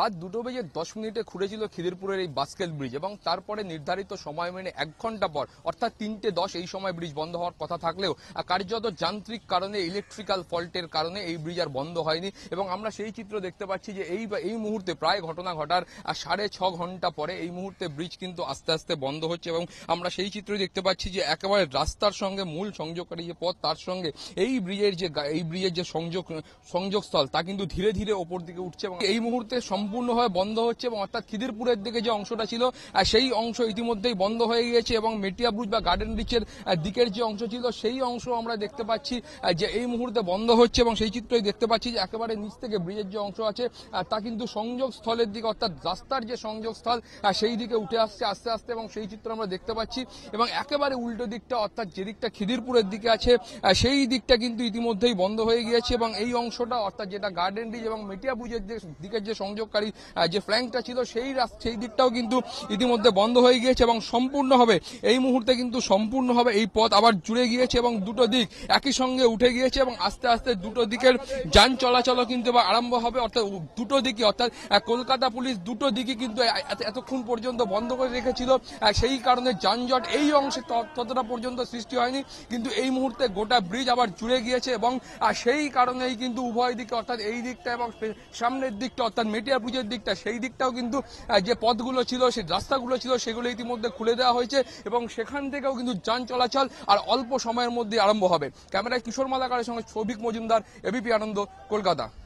রাত দুটো বেজে দশ মিনিটে খুঁড়েছিল খিদিরপুরের এই বাস্কেল ব্রিজ এবং তারপরে নির্ধারিত সময় মেনে এক ঘন্টা পর অর্থাৎ তিনটে দশ এই সময় ব্রিজ বন্ধ হওয়ার কথা থাকলেও কার্যত যান্ত্রিক কারণে ইলেকট্রিক্যাল ফল্টের কারণে এই ব্রিজ আর বন্ধ হয়নি এবং আমরা সেই চিত্র দেখতে পাচ্ছি যে এই এই মুহূর্তে প্রায় ঘটনা ঘটার সাড়ে ছ ঘন্টা পরে এই মুহূর্তে ব্রিজ কিন্তু আস্তে আস্তে বন্ধ হচ্ছে এবং আমরা সেই চিত্র দেখতে পাচ্ছি যে একেবারে রাস্তার সঙ্গে মূল সংযোগকারী যে পথ তার সঙ্গে এই ব্রিজের যে এই ব্রিজের যে সংযোগ সংযোগস্থল তা কিন্তু ধীরে ধীরে ওপর দিকে উঠছে এবং এই মুহূর্তে সম্ভব সম্পূর্ণভাবে বন্ধ হচ্ছে এবং অর্থাৎ খিদিরপুরের দিকে যে অংশটা ছিল সেই অংশ ইতিমধ্যেই বন্ধ হয়ে গিয়েছে এবং মেটিয়া ব্রুজ বা গার্ডেন রিচের দিকের যে অংশ ছিল সেই অংশ আমরা দেখতে পাচ্ছি যে এই মুহূর্তে বন্ধ হচ্ছে এবং সেই চিত্রই দেখতে পাচ্ছি যে একেবারে নিচ থেকে ব্রিজের যে অংশ আছে তা কিন্তু সংযোগ স্থলের দিকে অর্থাৎ রাস্তার যে সংযোগস্থল সেই দিকে উঠে আসছে আস্তে আস্তে এবং সেই চিত্র আমরা দেখতে পাচ্ছি এবং একেবারে উল্টো দিকটা অর্থাৎ যে দিকটা খিদিরপুরের দিকে আছে সেই দিকটা কিন্তু ইতিমধ্যেই বন্ধ হয়ে গিয়েছে এবং এই অংশটা অর্থাৎ যেটা গার্ডেন ব্রিজ এবং মেটিয়া ব্রিজের দিকের যে সংযোগ সরকারি যে ফ্ল্যাঙ্কটা ছিল সেই সেই দিকটাও কিন্তু ইতিমধ্যে বন্ধ হয়ে গিয়েছে এবং সম্পূর্ণ হবে এই মুহূর্তে কিন্তু সম্পূর্ণ হবে এই পথ আবার জুড়ে গিয়েছে এবং দুটো দিক একই সঙ্গে উঠে গিয়েছে এবং আস্তে আস্তে দুটো দিকের যান চলাচলও কিন্তু এবার আরম্ভ হবে অর্থাৎ দুটো দিকই অর্থাৎ কলকাতা পুলিশ দুটো দিকে কিন্তু এতক্ষণ পর্যন্ত বন্ধ করে রেখেছিল সেই কারণে যানজট এই অংশে ততটা পর্যন্ত সৃষ্টি হয়নি কিন্তু এই মুহূর্তে গোটা ব্রিজ আবার জুড়ে গিয়েছে এবং সেই কারণেই কিন্তু উভয় দিকে অর্থাৎ এই দিকটা এবং সামনের দিকটা অর্থাৎ মেটে কালিয়া পুজোর দিকটা সেই দিকটাও কিন্তু যে পথগুলো ছিল সে রাস্তাগুলো ছিল সেগুলো ইতিমধ্যে খুলে দেওয়া হয়েছে এবং সেখান থেকেও কিন্তু যান চলাচল আর অল্প সময়ের মধ্যে আরম্ভ হবে ক্যামেরায় কিশোর মালাকারের সঙ্গে সৌভিক মজুমদার এবিপি আনন্দ কলকাতা